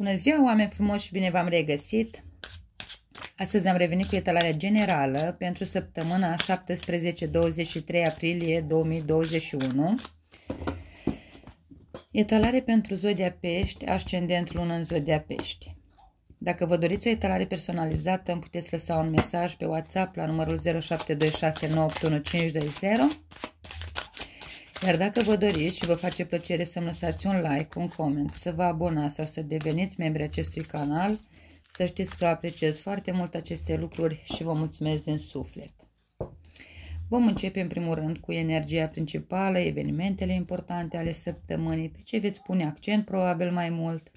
Bună ziua, oameni frumoși și bine v-am regăsit! Astăzi am revenit cu etalarea generală pentru săptămâna 17-23 aprilie 2021. Etalare pentru Zodia Pești, ascendent lună în Zodia Pești. Dacă vă doriți o etalare personalizată, îmi puteți lăsa un mesaj pe WhatsApp la numărul 0726 iar dacă vă doriți și vă face plăcere să-mi lăsați un like, un coment, să vă abonați sau să deveniți membri acestui canal, să știți că apreciez foarte mult aceste lucruri și vă mulțumesc din suflet. Vom începe în primul rând cu energia principală, evenimentele importante ale săptămânii, pe ce veți pune accent probabil mai mult.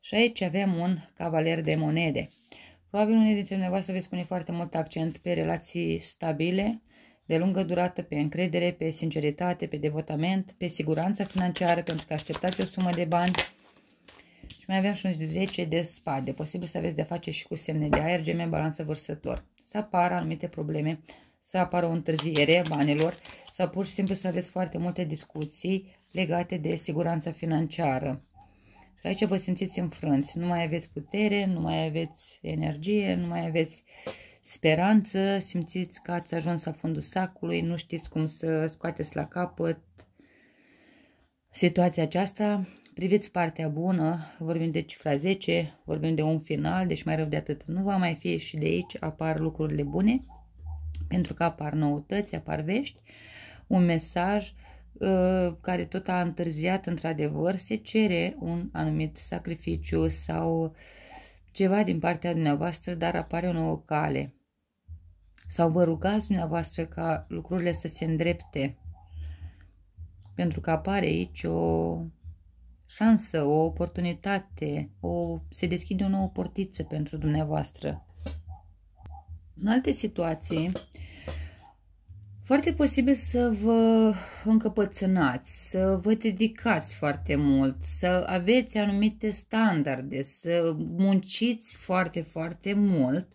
Și aici avem un cavaler de monede. Probabil unii dintre dumneavoastră veți pune foarte mult accent pe relații stabile, de lungă durată, pe încredere, pe sinceritate, pe devotament, pe siguranța financiară, pentru că așteptați o sumă de bani. Și mai avem și un 10 de spade. Posibil să aveți de face și cu semne de aer, geme, balanță, vărsător. Să apară anumite probleme, să apară o întârziere banilor sau pur și simplu să aveți foarte multe discuții legate de siguranța financiară. Și aici vă simțiți înfrânți, nu mai aveți putere, nu mai aveți energie, nu mai aveți uh, speranță, simțiți că ați ajuns la fundul sacului, nu știți cum să scoateți la capăt situația aceasta, priviți partea bună, vorbim de cifra 10, vorbim de un final, deci mai rău de atât nu va mai fi și de aici apar lucrurile bune, pentru că apar noutăți, apar vești, un mesaj uh, care tot a întârziat într-adevăr, se cere un anumit sacrificiu sau uh, ceva din partea dumneavoastră, dar apare o nouă cale. Sau vă rugați dumneavoastră ca lucrurile să se îndrepte. Pentru că apare aici o șansă, o oportunitate, o, se deschide o nouă portiță pentru dumneavoastră. În alte situații, foarte posibil să vă încăpățânați, să vă dedicați foarte mult, să aveți anumite standarde, să munciți foarte, foarte mult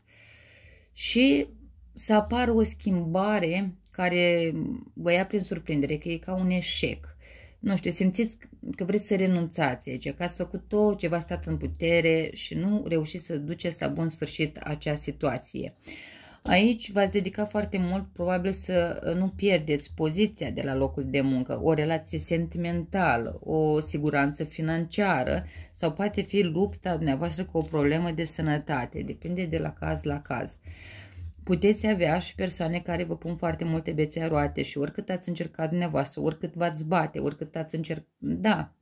și să apară o schimbare care vă ia prin surprindere, că e ca un eșec. Nu știu, simțiți că vreți să renunțați aici, deci că ați făcut tot ce v-a stat în putere și nu reușiți să duceți la bun sfârșit acea situație. Uh, Aici v-ați dedicat foarte mult, probabil să uh, nu pierdeți poziția de la locul de muncă, o relație sentimentală, o siguranță financiară sau poate fi lupta dumneavoastră cu o problemă de sănătate, depinde de la caz la caz. Puteți avea și persoane care vă pun foarte multe bețe roate și oricât ați încercat dumneavoastră, oricât v-ați bate, oricât ați încercat, da,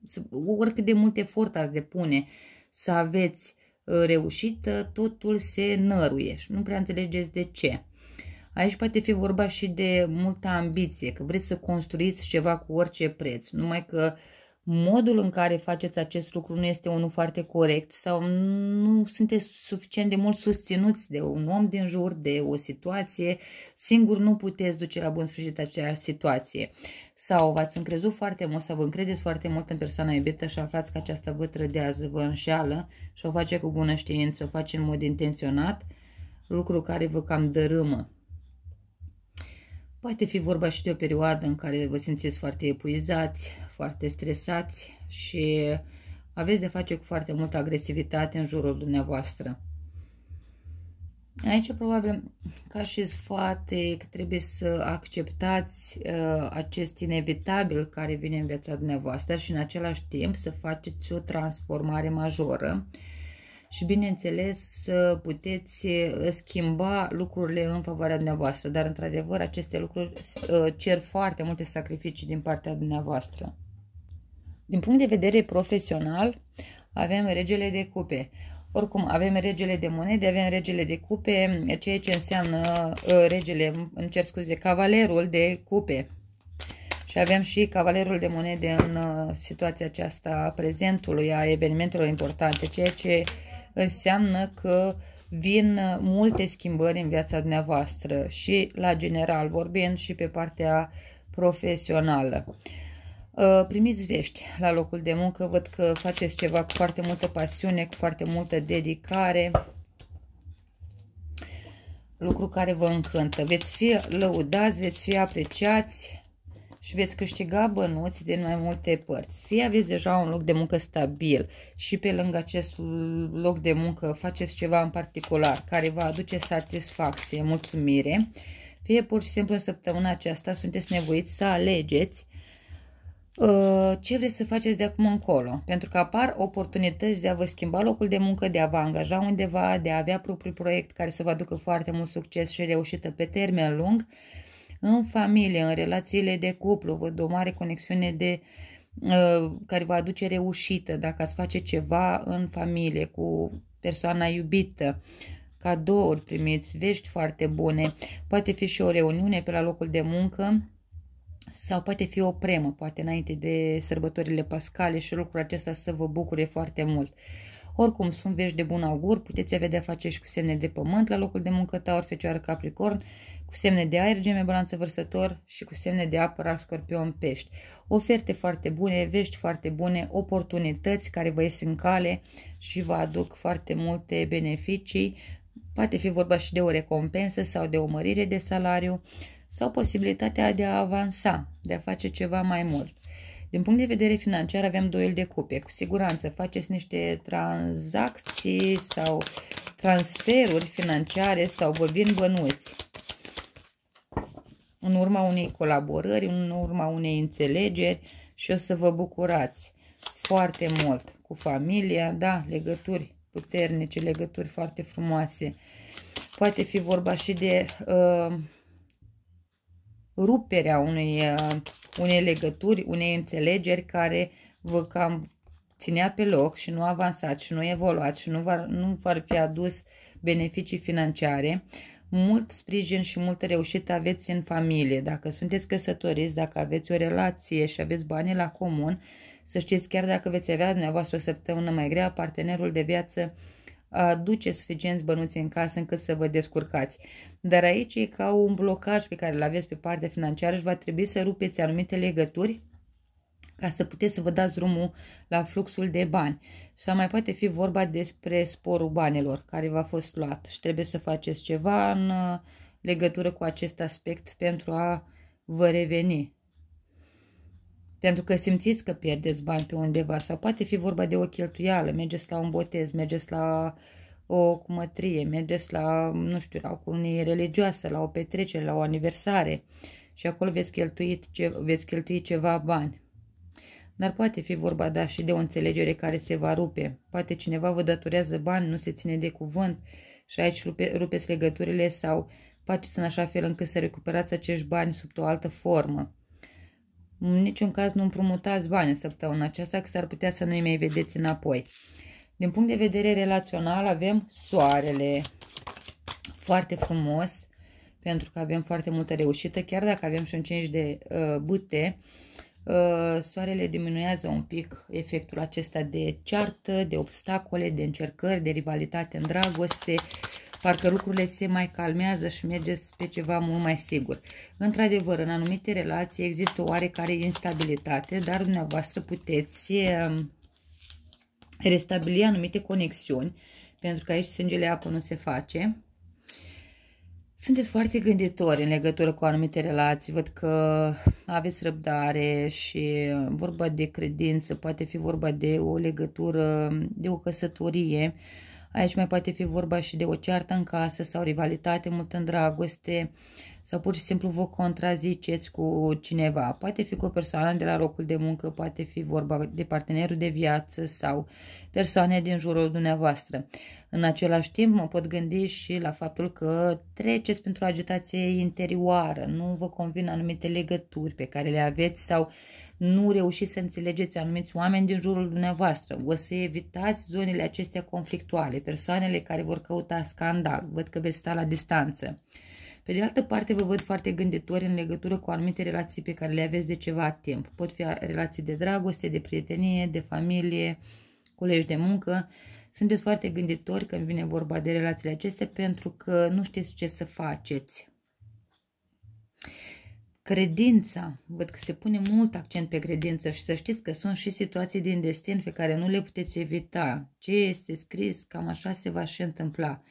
oricât de mult efort ați depune să aveți uh, Uh, reușită, totul se năruie și nu prea înțelegeți de ce. Aici poate fi vorba și de multă ambiție, că vreți să construiți ceva cu orice preț, numai că uh, modul în care faceți acest lucru nu este unul foarte corect sau nu sunteți suficient de mult susținuți de un om din jur, de o situație, singur nu puteți duce la bun sfârșit acea situație. Sau v-ați încrezut foarte mult sau vă încredeți foarte mult în persoana iubită și aflați că aceasta vă trădează, vă înșeală și o face cu bună știință, o face în mod intenționat, lucru care vă cam dărâmă. Poate fi vorba și de o perioadă în care vă simțiți foarte epuizați, foarte stresați și aveți de face cu foarte multă agresivitate în jurul dumneavoastră. Aici probabil ca și e că trebuie să acceptați uh, acest inevitabil care vine în viața dumneavoastră și în același timp să faceți o transformare majoră și bineînțeles să puteți uh, schimba lucrurile în favoarea dumneavoastră, dar într-adevăr aceste lucruri uh, cer foarte multe sacrificii din partea dumneavoastră. Din punct de vedere profesional, avem regele de cupe. Oricum, avem regele de monede, avem regele de cupe, ceea ce înseamnă uh, regele, îmi cer scuze, cavalerul de cupe. Și avem și cavalerul de monede în uh, situația aceasta a prezentului, a evenimentelor importante, ceea ce înseamnă că vin multe schimbări în viața dumneavoastră și la general vorbind și pe partea profesională. Uh, primiți vești la locul de muncă, văd că faceți ceva cu foarte multă pasiune, cu foarte multă dedicare, lucru care vă încântă. Veți fi lăudați, veți fi apreciați și veți câștiga bănuți din mai multe părți. Fie aveți deja un loc de muncă stabil și pe lângă acest loc de muncă faceți ceva în particular care vă aduce satisfacție, mulțumire, fie pur și simplu în săptămâna aceasta sunteți nevoiți să alegeți Uh, ce vreți să faceți de acum încolo, pentru că apar oportunități de a vă schimba locul de muncă, de a vă angaja undeva, de a avea propriul proiect care să vă aducă foarte mult succes și reușită pe termen lung, în familie, în relațiile de cuplu, văd o mare conexiune de uh, care vă aduce reușită dacă ați face ceva în familie cu persoana iubită, cadouri primiți, vești foarte bune, poate fi și o reuniune pe la locul de muncă, sau poate fi o premă, poate înainte de sărbătorile pascale și lucrul acesta să vă bucure foarte mult. Oricum, sunt vești de bun augur, puteți avea de-a face și cu semne de pământ la locul de muncă Taur, Fecioară, Capricorn, cu semne de aer, geme, balanță, vărsător și cu semne de apă, rac, scorpion, pești. Oferte foarte bune, vești foarte bune, oportunități care vă ies în cale și vă aduc foarte multe beneficii. Poate fi vorba și de o recompensă sau de o mărire de salariu sau posibilitatea de a avansa, de a face ceva mai mult. Din punct de vedere financiar avem doi de cupe. Cu siguranță faceți niște tranzacții sau transferuri financiare sau vă vin bănuți în urma unei colaborări, în urma unei înțelegeri și o să vă bucurați foarte mult cu familia, da, legături puternice, legături foarte frumoase. Poate fi vorba și de uh, ruperea unei, uh, unei legături, unei înțelegeri care vă cam ținea pe loc și nu avansați și nu evoluați și nu v-ar, nu fi adus beneficii financiare, mult sprijin și multă reușită aveți în familie. Dacă sunteți căsătoriți, dacă aveți o relație și aveți banii la comun, să știți chiar dacă veți avea dumneavoastră o săptămână mai grea, partenerul de viață aduce suficienți bănuți în casă încât să vă descurcați. Dar aici e ca un blocaj pe care îl aveți pe partea financiară și va trebui să rupeți anumite legături ca să puteți să vă dați drumul la fluxul de bani. Sau mai poate fi vorba despre sporul banilor care v-a fost luat și trebuie să faceți ceva în legătură cu acest aspect pentru a vă reveni. Pentru că simțiți că pierdeți bani pe undeva sau poate fi vorba de o cheltuială, mergeți la un botez, mergeți la o cumătrie, mergeți la, nu știu, la o cunie religioasă, la o petrecere, la o aniversare și acolo veți cheltui, ce, veți cheltui ceva bani. Dar poate fi vorba, da, și de o înțelegere care se va rupe. Poate cineva vă datorează bani, nu se ține de cuvânt și aici rupe, rupeți legăturile sau faceți în așa fel încât să recuperați acești bani sub o altă formă. În niciun caz nu împrumutați bani în săptămâna aceasta, că s-ar putea să nu-i mai vedeți înapoi. Din punct de vedere relațional avem soarele. Foarte frumos, pentru că avem foarte multă reușită, chiar dacă avem și un 5 de uh, bute, uh, soarele diminuează un pic efectul acesta de ceartă, de obstacole, de încercări, de rivalitate în dragoste, uh, parcă lucrurile se mai calmează și mergeți pe ceva mult mai sigur. Într-adevăr, în anumite relații există oarecare instabilitate, dar dumneavoastră puteți ehm, restabili anumite conexiuni, pentru că aici sângele apă nu se face. Sunteți foarte gânditori în legătură cu anumite relații, văd că aveți răbdare și vorba de credință, poate fi vorba de o legătură, de o căsătorie, Aici mai poate fi vorba și de o ceartă în casă sau rivalitate mult în dragoste sau pur și simplu vă contraziceți cu cineva. Poate fi cu o persoană de la locul de muncă, poate fi vorba de partenerul de viață sau persoane din jurul dumneavoastră. În același timp mă pot gândi și la faptul că treceți pentru agitație interioară, nu vă convin anumite legături pe care le aveți sau nu reușiți să înțelegeți anumiți oameni din jurul dumneavoastră. O să evitați zonele acestea conflictuale, persoanele care vor căuta scandal, văd că veți sta la distanță. Pe de altă parte, vă văd foarte gânditori în legătură cu anumite relații pe care le aveți de ceva timp. Pot fi relații de dragoste, de prietenie, de familie, colegi de muncă, sunteți foarte gânditori când vine vorba de relațiile acestea pentru că nu știți ce să faceți. Credința, văd că se pune mult accent pe credință și să știți că sunt și situații din destin pe care nu le puteți evita. Ce este scris, cam așa se va și întâmpla.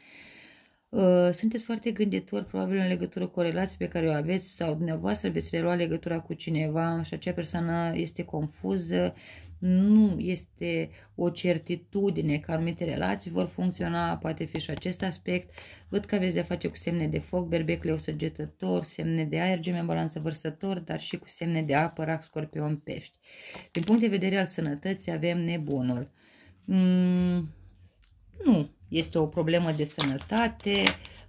Uh, sunteți foarte gânditori probabil în legătură cu o relație pe care o aveți sau dumneavoastră veți relua legătura cu cineva și acea persoană este confuză, nu este o certitudine că anumite relații vor funcționa, poate fi și acest aspect. Văd că aveți de-a face cu semne de foc, berbec, săgetător, semne de aer, gemen, balanță, vărsător, dar și cu semne de apă, rac, scorpion, pești. Din punct de vedere al sănătății avem nebunul. Mm, nu este o problemă de sănătate,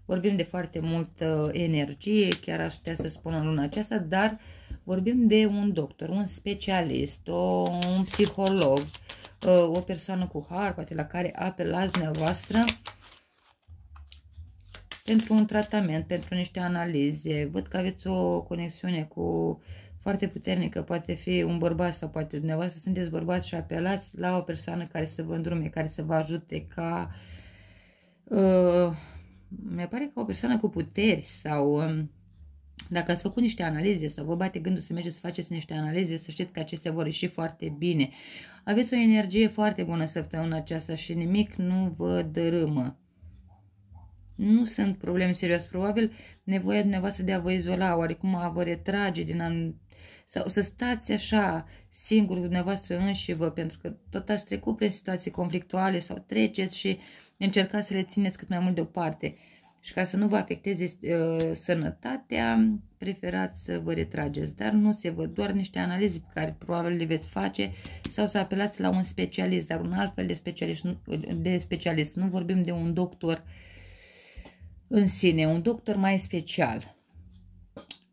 vorbim de foarte multă energie, chiar aș putea să spun în luna aceasta, dar uh, Vorbim de un doctor, un specialist, o, un psiholog, ă, o persoană cu har, poate la care apelați dumneavoastră pentru un tratament, pentru niște analize. Văd că aveți o conexiune cu foarte puternică, poate fi un bărbat sau poate dumneavoastră sunteți bărbați și apelați la o persoană care să vă îndrume, care să vă ajute ca... Uh, ă, mi pare că o persoană cu puteri sau... Um, dacă ați făcut niște analize sau vă bate gândul să mergeți să faceți niște analize, să știți că acestea vor ieși foarte bine. Aveți o energie foarte bună săptămâna aceasta și nimic nu vă dărâmă. Nu sunt probleme serioase. Probabil nevoia dumneavoastră de a vă izola, oarecum a vă retrage din an... sau să stați așa singur cu dumneavoastră înși vă, pentru că tot ați trecut prin situații conflictuale sau treceți și încercați să le țineți cât mai mult deoparte și ca să nu vă afecteze uh, sănătatea, preferați să vă retrageți, dar nu se văd doar niște analize pe care probabil le veți face sau să apelați la un specialist, dar un alt fel de specialist, de specialist. nu vorbim de un doctor în sine, un doctor mai special.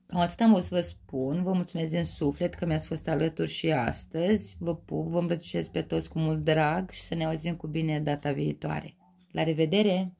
Cam atât am o să vă spun, vă mulțumesc din suflet că mi-ați fost alături și astăzi, vă pup, vă îmbrățișez pe toți cu mult drag și să ne auzim cu bine data viitoare. La revedere!